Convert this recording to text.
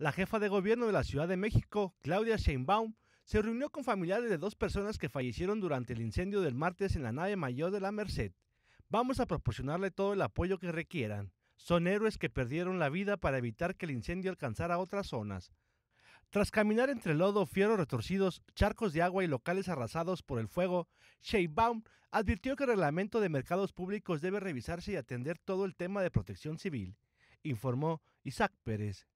La jefa de gobierno de la Ciudad de México, Claudia Sheinbaum, se reunió con familiares de dos personas que fallecieron durante el incendio del martes en la nave mayor de la Merced. Vamos a proporcionarle todo el apoyo que requieran. Son héroes que perdieron la vida para evitar que el incendio alcanzara otras zonas. Tras caminar entre lodo, fieros retorcidos, charcos de agua y locales arrasados por el fuego, Sheinbaum advirtió que el reglamento de mercados públicos debe revisarse y atender todo el tema de protección civil, informó Isaac Pérez.